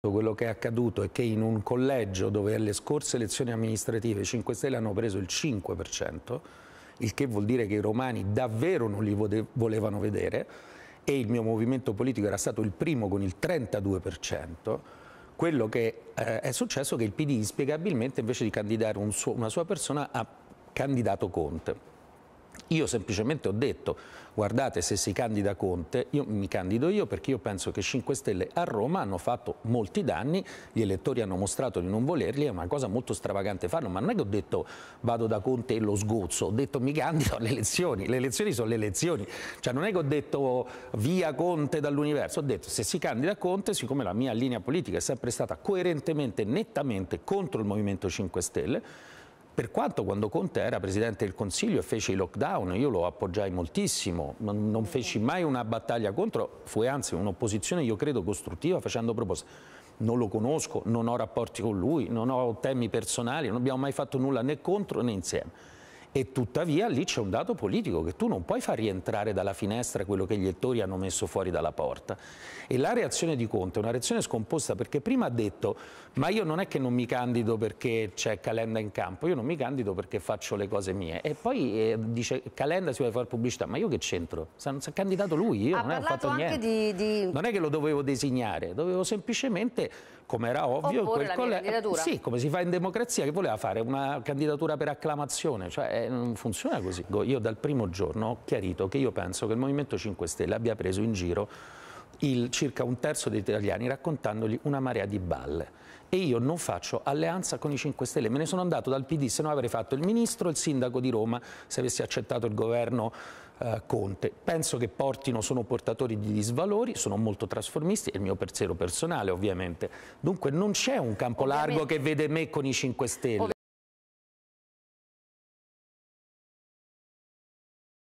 Quello che è accaduto è che in un collegio dove alle scorse elezioni amministrative 5 Stelle hanno preso il 5%, il che vuol dire che i romani davvero non li volevano vedere e il mio movimento politico era stato il primo con il 32%, quello che eh, è successo è che il PD inspiegabilmente invece di candidare un suo, una sua persona ha candidato Conte. Io semplicemente ho detto, guardate se si candida Conte, io mi candido io perché io penso che 5 Stelle a Roma hanno fatto molti danni, gli elettori hanno mostrato di non volerli, è una cosa molto stravagante farlo, ma non è che ho detto vado da Conte e lo sgozzo, ho detto mi candido alle elezioni, le elezioni sono le elezioni, cioè non è che ho detto via Conte dall'universo, ho detto se si candida Conte, siccome la mia linea politica è sempre stata coerentemente, nettamente contro il Movimento 5 Stelle, per quanto quando Conte era Presidente del Consiglio e fece i lockdown, io lo appoggiai moltissimo, non, non feci mai una battaglia contro, fu anzi un'opposizione io credo costruttiva facendo proposte non lo conosco, non ho rapporti con lui, non ho temi personali, non abbiamo mai fatto nulla né contro né insieme e tuttavia lì c'è un dato politico che tu non puoi far rientrare dalla finestra quello che gli elettori hanno messo fuori dalla porta. E la reazione di Conte è una reazione scomposta perché prima ha detto ma io non è che non mi candido perché c'è Calenda in campo, io non mi candido perché faccio le cose mie. E poi eh, dice Calenda si vuole fare pubblicità, ma io che c'entro? Non si è candidato lui, io ha non ho fatto niente. Di, di... Non è che lo dovevo designare, dovevo semplicemente come era ovvio, Oppure quel collega... Sì, come si fa in democrazia, che voleva fare una candidatura per acclamazione, cioè eh, non funziona così. Io dal primo giorno ho chiarito che io penso che il Movimento 5 Stelle abbia preso in giro il, circa un terzo degli italiani raccontandogli una marea di balle. E io non faccio alleanza con i 5 Stelle, me ne sono andato dal PD, se no avrei fatto il ministro, il sindaco di Roma, se avessi accettato il governo eh, Conte. Penso che portino, sono portatori di disvalori, sono molto trasformisti, è il mio pensiero personale ovviamente. Dunque non c'è un campo ovviamente. largo che vede me con i 5 Stelle. Ovviamente.